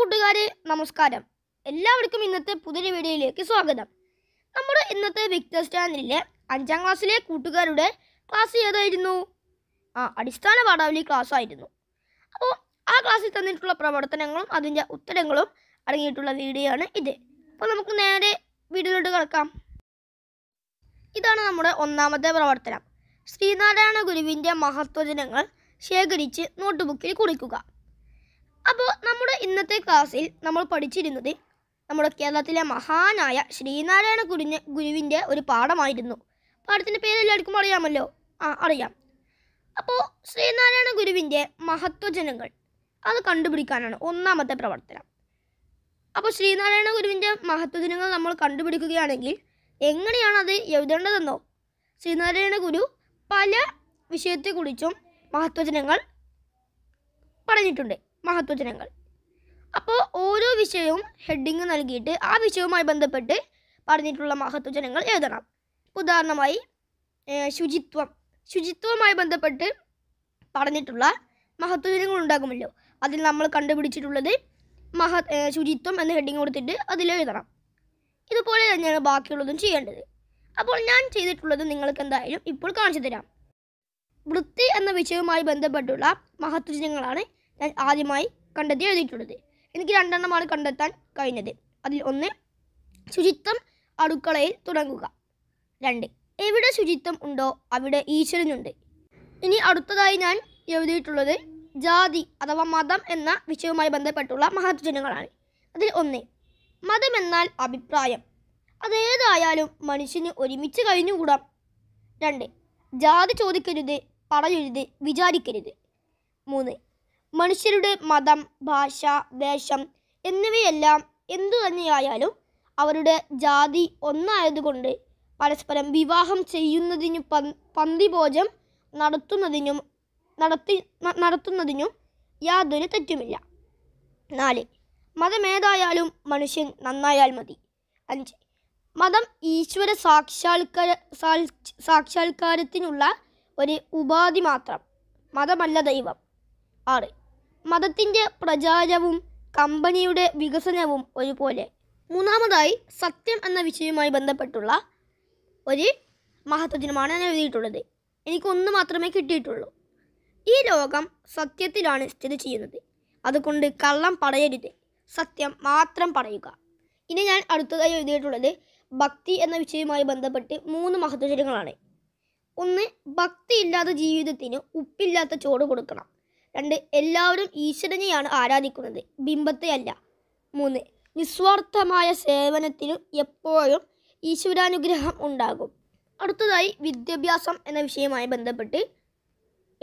കൂട്ടുകാരെ നമസ്കാരം എല്ലാവർക്കും ഇന്നത്തെ പുതിയ വീഡിയോയിലേക്ക് സ്വാഗതം നമ്മുടെ ഇന്നത്തെ വിക്ടർ സ്റ്റാൻഡിലെ അഞ്ചാം ക്ലാസ്സിലെ കൂട്ടുകാരുടെ ക്ലാസ് ഏതായിരുന്നു ആ അടിസ്ഥാന പാഠാവലി ക്ലാസ് ആയിരുന്നു അപ്പോൾ ആ ക്ലാസ്സിൽ തന്നിട്ടുള്ള പ്രവർത്തനങ്ങളും അതിൻ്റെ ഉത്തരങ്ങളും അടങ്ങിയിട്ടുള്ള വീഡിയോ ആണ് ഇത് അപ്പോൾ നമുക്ക് നേരെ വീഡിയോയിലോട്ട് കിടക്കാം ഇതാണ് നമ്മുടെ ഒന്നാമത്തെ പ്രവർത്തനം ശ്രീനാരായണ ഗുരുവിൻ്റെ മഹത്വജനങ്ങൾ ശേഖരിച്ച് നോട്ട്ബുക്കിൽ കുറിക്കുക അപ്പോൾ നമ്മുടെ ഇന്നത്തെ ക്ലാസ്സിൽ നമ്മൾ പഠിച്ചിരുന്നത് നമ്മുടെ കേരളത്തിലെ മഹാനായ ശ്രീനാരായണ ഗുരുവിന് ഗുരുവിൻ്റെ ഒരു പാഠമായിരുന്നു പാഠത്തിൻ്റെ പേര് എല്ലാവർക്കും അറിയാമല്ലോ ആ അറിയാം അപ്പോൾ ശ്രീനാരായണ ഗുരുവിൻ്റെ മഹത്വജനങ്ങൾ അത് കണ്ടുപിടിക്കാനാണ് ഒന്നാമത്തെ പ്രവർത്തനം അപ്പോൾ ശ്രീനാരായണ ഗുരുവിൻ്റെ മഹത്വജനങ്ങൾ നമ്മൾ കണ്ടുപിടിക്കുകയാണെങ്കിൽ എങ്ങനെയാണ് അത് എഴുതേണ്ടതെന്നോ ശ്രീനാരായണ ഗുരു പല വിഷയത്തെക്കുറിച്ചും മഹത്വജനങ്ങൾ പറഞ്ഞിട്ടുണ്ട് മഹത്വജനങ്ങൾ വിഷയവും ഹെഡിങ് നൽകിയിട്ട് ആ വിഷയവുമായി ബന്ധപ്പെട്ട് പറഞ്ഞിട്ടുള്ള മഹത്വചനങ്ങൾ എഴുതണം ഉദാഹരണമായി ശുചിത്വം ശുചിത്വവുമായി ബന്ധപ്പെട്ട് പറഞ്ഞിട്ടുള്ള മഹത്വജനങ്ങൾ ഉണ്ടാകുമല്ലോ അതിൽ നമ്മൾ കണ്ടുപിടിച്ചിട്ടുള്ളത് മഹ ശുചിത്വം എന്ന ഹെഡിങ് കൊടുത്തിട്ട് അതിൽ എഴുതണം ഇതുപോലെ തന്നെയാണ് ബാക്കിയുള്ളതും ചെയ്യേണ്ടത് അപ്പോൾ ഞാൻ ചെയ്തിട്ടുള്ളത് നിങ്ങൾക്ക് എന്തായാലും ഇപ്പോൾ കാണിച്ചു തരാം വൃത്തി എന്ന വിഷയവുമായി ബന്ധപ്പെട്ടുള്ള മഹത്വജനങ്ങളാണ് ഞാൻ ആദ്യമായി കണ്ടെത്തി എഴുതിയിട്ടുള്ളത് എനിക്ക് രണ്ടെണ്ണമാണ് കണ്ടെത്താൻ കഴിഞ്ഞത് അതിൽ ഒന്ന് ശുചിത്വം അടുക്കളയിൽ തുടങ്ങുക രണ്ട് എവിടെ ശുചിത്വം ഉണ്ടോ അവിടെ ഈശ്വരനുണ്ട് ഇനി അടുത്തതായി ഞാൻ എഴുതിയിട്ടുള്ളത് ജാതി അഥവാ മതം എന്ന വിഷയവുമായി ബന്ധപ്പെട്ടുള്ള മഹത്വജനങ്ങളാണ് അതിൽ ഒന്ന് മതം എന്നാൽ അഭിപ്രായം അതേതായാലും മനുഷ്യന് ഒരുമിച്ച് കഴിഞ്ഞുകൂടാം രണ്ട് ജാതി ചോദിക്കരുത് പറയരുത് വിചാരിക്കരുത് മൂന്ന് മനുഷ്യരുടെ മതം ഭാഷ വേഷം എന്നിവയെല്ലാം എന്തു തന്നെയായാലും അവരുടെ ജാതി ഒന്നായതുകൊണ്ട് പരസ്പരം വിവാഹം ചെയ്യുന്നതിനും പന്തിഭോജം നടത്തുന്നതിനും നടത്തി നടത്തുന്നതിനും യാതൊരു തെറ്റുമില്ല നാല് മതമേതായാലും മനുഷ്യൻ നന്നായാൽ മതി അഞ്ച് മതം ഈശ്വര സാക്ഷാത്കാര സാക്ഷാത്കാരത്തിനുള്ള ഒരു ഉപാധി മാത്രം മതമല്ല ദൈവം ആറ് മതത്തിൻ്റെ പ്രചാരവും കമ്പനിയുടെ വികസനവും ഒരുപോലെ മൂന്നാമതായി സത്യം എന്ന വിഷയവുമായി ബന്ധപ്പെട്ടുള്ള ഒരു മഹത്വദിനമാണ് ഞാൻ എഴുതിയിട്ടുള്ളത് എനിക്ക് ഒന്ന് മാത്രമേ കിട്ടിയിട്ടുള്ളൂ ഈ ലോകം സത്യത്തിലാണ് സ്ഥിതി ചെയ്യുന്നത് അതുകൊണ്ട് കള്ളം പറയരുത് സത്യം മാത്രം പറയുക ഇനി ഞാൻ അടുത്തതായി എഴുതിയിട്ടുള്ളത് ഭക്തി എന്ന വിഷയവുമായി ബന്ധപ്പെട്ട് മൂന്ന് മഹത്വചര്യങ്ങളാണ് ഒന്ന് ഭക്തിയില്ലാത്ത ജീവിതത്തിന് ഉപ്പില്ലാത്ത ചോറ് കൊടുക്കണം രണ്ട് എല്ലാവരും ഈശ്വരനെയാണ് ആരാധിക്കുന്നത് ബിംബത്തെ അല്ല മൂന്ന് നിസ്വാർത്ഥമായ സേവനത്തിനും എപ്പോഴും ഈശ്വരാനുഗ്രഹം ഉണ്ടാകും അടുത്തതായി വിദ്യാഭ്യാസം എന്ന വിഷയവുമായി ബന്ധപ്പെട്ട്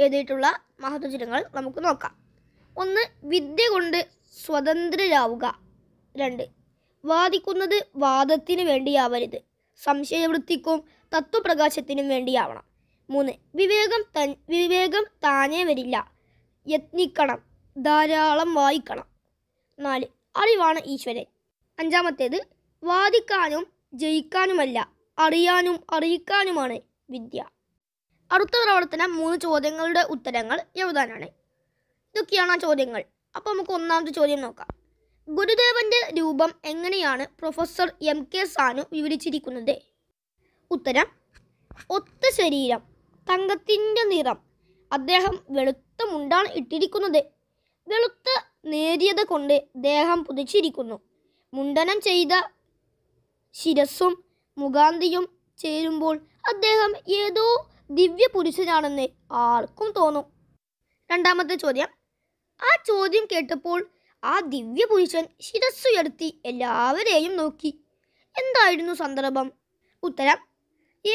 എഴുതിയിട്ടുള്ള മഹത്വചിരങ്ങൾ നമുക്ക് നോക്കാം ഒന്ന് വിദ്യ കൊണ്ട് സ്വതന്ത്രരാവുക രണ്ട് വാദിക്കുന്നത് വാദത്തിന് വേണ്ടിയാവരുത് സംശയവൃത്തിക്കും തത്വപ്രകാശത്തിനും വേണ്ടിയാവണം മൂന്ന് വിവേകം തൻ വിവേകം താനേ വരില്ല യത്നിക്കണം ധാരാളം വായിക്കണം നാല് അറിവാണ് ഈശ്വരൻ അഞ്ചാമത്തേത് വാദിക്കാനും ജയിക്കാനുമല്ല അറിയാനും അറിയിക്കാനുമാണ് വിദ്യ അടുത്ത പ്രവർത്തനം മൂന്ന് ചോദ്യങ്ങളുടെ ഉത്തരങ്ങൾ എഴുതാനാണ് ഇതൊക്കെയാണ് ആ ചോദ്യങ്ങൾ അപ്പോൾ നമുക്ക് ഒന്നാമത്തെ ചോദ്യം നോക്കാം ഗുരുദേവന്റെ രൂപം എങ്ങനെയാണ് പ്രൊഫസർ എം കെ സാനു വിവരിച്ചിരിക്കുന്നത് ഉത്തരം ഒത്ത ശരീരം തങ്കത്തിൻ്റെ നിറം അദ്ദേഹം വെളു കറുത്ത മുണ്ടാണ് ഇട്ടിരിക്കുന്നത് വെളുത്ത നേരിയത കൊണ്ട് ദേഹം പുതിച്ചിരിക്കുന്നു മുണ്ടനം ചെയ്ത ശിരസും മുഖാന്തിയും ചേരുമ്പോൾ അദ്ദേഹം ഏതോ ദിവ്യ പുരുഷനാണെന്ന് ആർക്കും തോന്നും രണ്ടാമത്തെ ചോദ്യം ആ ചോദ്യം കേട്ടപ്പോൾ ആ ദിവ്യ പുരുഷൻ ശിരസ്സുയർത്തി എല്ലാവരെയും നോക്കി എന്തായിരുന്നു സന്ദർഭം ഉത്തരം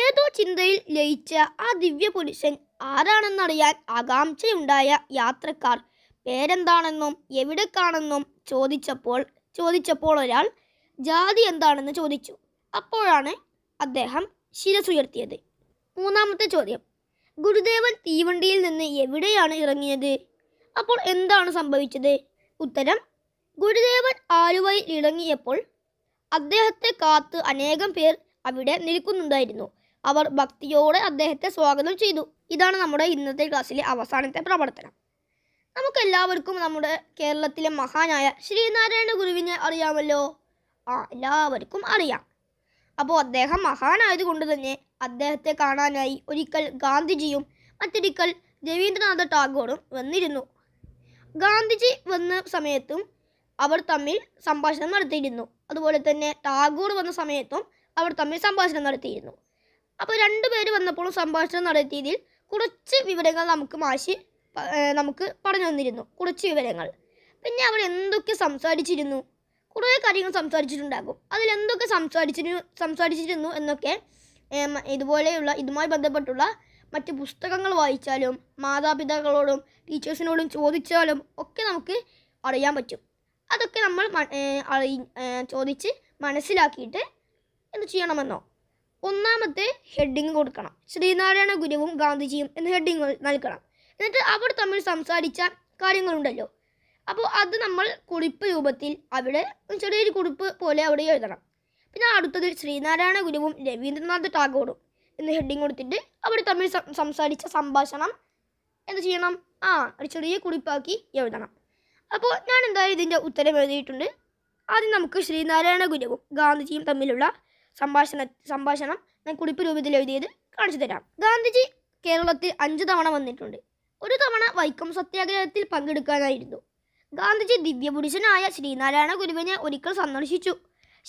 ഏതോ ചിന്തയിൽ ലയിച്ച ആ ദിവ്യ പുരുഷൻ ആരാണെന്നറിയാൻ ആകാംക്ഷയുണ്ടായ യാത്രക്കാർ പേരെന്താണെന്നും എവിടേക്കാണെന്നും ചോദിച്ചപ്പോൾ ചോദിച്ചപ്പോൾ ഒരാൾ ജാതി എന്താണെന്ന് ചോദിച്ചു അപ്പോഴാണ് അദ്ദേഹം ശിരസുയർത്തിയത് മൂന്നാമത്തെ ചോദ്യം ഗുരുദേവൻ തീവണ്ടിയിൽ നിന്ന് എവിടെയാണ് ഇറങ്ങിയത് അപ്പോൾ എന്താണ് സംഭവിച്ചത് ഉത്തരം ഗുരുദേവൻ ആലുവയിൽ ഇറങ്ങിയപ്പോൾ അദ്ദേഹത്തെ കാത്ത് അനേകം പേർ അവിടെ നിൽക്കുന്നുണ്ടായിരുന്നു അവർ ഭക്തിയോടെ അദ്ദേഹത്തെ സ്വാഗതം ചെയ്തു ഇതാണ് നമ്മുടെ ഇന്നത്തെ ക്ലാസ്സിലെ അവസാനത്തെ പ്രവർത്തനം നമുക്കെല്ലാവർക്കും നമ്മുടെ കേരളത്തിലെ മഹാനായ ശ്രീനാരായണ ഗുരുവിനെ അറിയാമല്ലോ ആ എല്ലാവർക്കും അറിയാം അപ്പോൾ അദ്ദേഹം മഹാനായതുകൊണ്ട് തന്നെ അദ്ദേഹത്തെ കാണാനായി ഒരിക്കൽ ഗാന്ധിജിയും മറ്റൊരിക്കൽ രവീന്ദ്രനാഥ ടാഗോറും വന്നിരുന്നു ഗാന്ധിജി വന്ന സമയത്തും അവർ തമ്മിൽ സംഭാഷണം നടത്തിയിരുന്നു അതുപോലെ തന്നെ ടാഗോർ വന്ന സമയത്തും അവർ തമ്മിൽ സംഭാഷണം നടത്തിയിരുന്നു അപ്പോൾ രണ്ടുപേർ വന്നപ്പോഴും സംഭാഷണം നടത്തിയതിൽ കുറച്ച് വിവരങ്ങൾ നമുക്ക് മാഷി നമുക്ക് പറഞ്ഞു തന്നിരുന്നു കുറച്ച് വിവരങ്ങൾ പിന്നെ അവർ എന്തൊക്കെ സംസാരിച്ചിരുന്നു കുറേ കാര്യങ്ങൾ സംസാരിച്ചിട്ടുണ്ടാകും അതിലെന്തൊക്കെ സംസാരിച്ചിരുന്നു സംസാരിച്ചിരുന്നു എന്നൊക്കെ ഇതുപോലെയുള്ള ഇതുമായി ബന്ധപ്പെട്ടുള്ള മറ്റ് പുസ്തകങ്ങൾ വായിച്ചാലും മാതാപിതാക്കളോടും ടീച്ചേഴ്സിനോടും ചോദിച്ചാലും ഒക്കെ നമുക്ക് അറിയാൻ പറ്റും അതൊക്കെ നമ്മൾ ചോദിച്ച് മനസ്സിലാക്കിയിട്ട് എന്ത് ചെയ്യണമെന്നോ ഒന്നാമത്തെ ഹെഡിങ് കൊടുക്കണം ശ്രീനാരായണ ഗുരുവും ഗാന്ധിജിയും എന്ന ഹെഡിങ് നൽകണം എന്നിട്ട് അവർ തമ്മിൽ സംസാരിച്ച കാര്യങ്ങളുണ്ടല്ലോ അപ്പോൾ അത് നമ്മൾ കുറിപ്പ് രൂപത്തിൽ അവിടെ ചെറിയൊരു കുറിപ്പ് പോലെ അവിടെ എഴുതണം പിന്നെ അടുത്തത് ശ്രീനാരായണ ഗുരുവും രവീന്ദ്രനാഥ് ടാഗോറും എന്ന ഹെഡിങ് കൊടുത്തിട്ട് അവർ തമ്മിൽ സംസാരിച്ച സംഭാഷണം എന്ത് ചെയ്യണം ആ ഒരു ചെറിയ കുറിപ്പാക്കി എഴുതണം അപ്പോൾ ഞാൻ എന്തായാലും ഇതിൻ്റെ ഉത്തരം എഴുതിയിട്ടുണ്ട് ആദ്യം നമുക്ക് ശ്രീനാരായണ ഗുരുവും ഗാന്ധിജിയും തമ്മിലുള്ള സംഭാഷണ സംഭാഷണം ഞാൻ കുറിപ്പ് രൂപത്തിൽ എഴുതിയത് കാണിച്ചു തരാം ഗാന്ധിജി കേരളത്തിൽ അഞ്ച് തവണ വന്നിട്ടുണ്ട് ഒരു തവണ വൈക്കം സത്യാഗ്രഹത്തിൽ പങ്കെടുക്കാനായിരുന്നു ഗാന്ധിജി ദിവ്യപുരുഷനായ ശ്രീനാരായണ ഗുരുവിനെ ഒരിക്കൽ സന്ദർശിച്ചു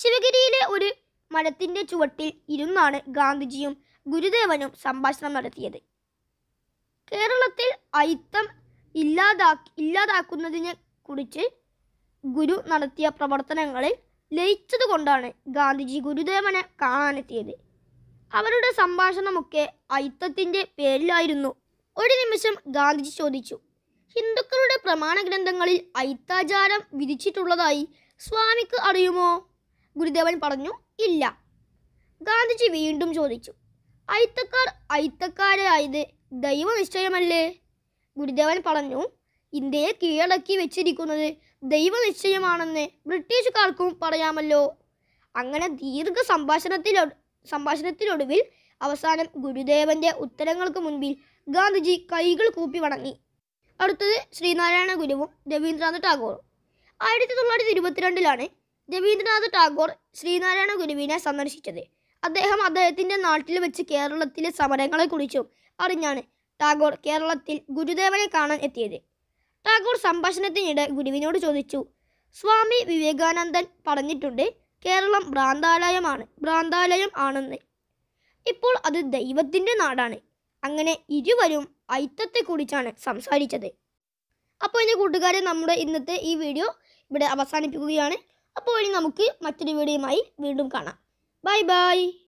ശിവഗിരിയിലെ ഒരു മരത്തിൻ്റെ ചുവട്ടിൽ ഇരുന്നാണ് ഗാന്ധിജിയും ഗുരുദേവനും സംഭാഷണം നടത്തിയത് കേരളത്തിൽ അയിത്തം ഇല്ലാതാ ഇല്ലാതാക്കുന്നതിനെ കുറിച്ച് ഗുരു നടത്തിയ പ്രവർത്തനങ്ങളിൽ ലയിച്ചത് കൊണ്ടാണ് ഗാന്ധിജി ഗുരുദേവനെ കാണാനെത്തിയത് അവരുടെ സംഭാഷണമൊക്കെ ഐത്തത്തിൻ്റെ പേരിലായിരുന്നു ഒരു നിമിഷം ഗാന്ധിജി ചോദിച്ചു ഹിന്ദുക്കളുടെ പ്രമാണ ഗ്രന്ഥങ്ങളിൽ ഐത്താചാരം വിധിച്ചിട്ടുള്ളതായി സ്വാമിക്ക് അറിയുമോ ഗുരുദേവൻ പറഞ്ഞു ഇല്ല ഗാന്ധിജി വീണ്ടും ചോദിച്ചു ഐത്തക്കാർ ഐത്തക്കാരായത് ദൈവനിശ്ചയമല്ലേ ഗുരുദേവൻ പറഞ്ഞു ഇന്ത്യയെ കീഴടക്കി വെച്ചിരിക്കുന്നത് ദൈവനിശ്ചയമാണെന്ന് ബ്രിട്ടീഷുകാർക്കും പറയാമല്ലോ അങ്ങനെ ദീർഘ സംഭാഷണത്തിലൊ സംഭാഷണത്തിനൊടുവിൽ അവസാനം ഗുരുദേവന്റെ ഉത്തരങ്ങൾക്ക് മുൻപിൽ ഗാന്ധിജി കൈകൾ കൂപ്പി വണങ്ങി അടുത്തത് ശ്രീനാരായണ ഗുരുവും രവീന്ദ്രനാഥ് ടാഗോറും ആയിരത്തി തൊള്ളായിരത്തി ഇരുപത്തിരണ്ടിലാണ് രവീന്ദ്രനാഥ് ടാഗോർ ശ്രീനാരായണ ഗുരുവിനെ സന്ദർശിച്ചത് അദ്ദേഹം അദ്ദേഹത്തിൻ്റെ നാട്ടിൽ വെച്ച് കേരളത്തിലെ സമരങ്ങളെക്കുറിച്ചും അറിഞ്ഞാണ് ടാഗോർ കേരളത്തിൽ ഗുരുദേവനെ കാണാൻ എത്തിയത് ടാഗോർ സംഭാഷണത്തിനിടെ ഗുരുവിനോട് ചോദിച്ചു സ്വാമി വിവേകാനന്ദൻ പറഞ്ഞിട്ടുണ്ട് കേരളം ഭ്രാന്താലയമാണ് ഭ്രാന്താലയം ആണെന്ന് ഇപ്പോൾ അത് ദൈവത്തിൻ്റെ നാടാണ് അങ്ങനെ ഇരുവരും ഐത്തത്തെ കുറിച്ചാണ് സംസാരിച്ചത് അപ്പോൾ എൻ്റെ കൂട്ടുകാരെ നമ്മുടെ ഇന്നത്തെ ഈ വീഡിയോ ഇവിടെ അവസാനിപ്പിക്കുകയാണ് അപ്പോൾ ഇനി നമുക്ക് മറ്റൊരു വീഡിയോയുമായി വീണ്ടും കാണാം ബൈ ബൈ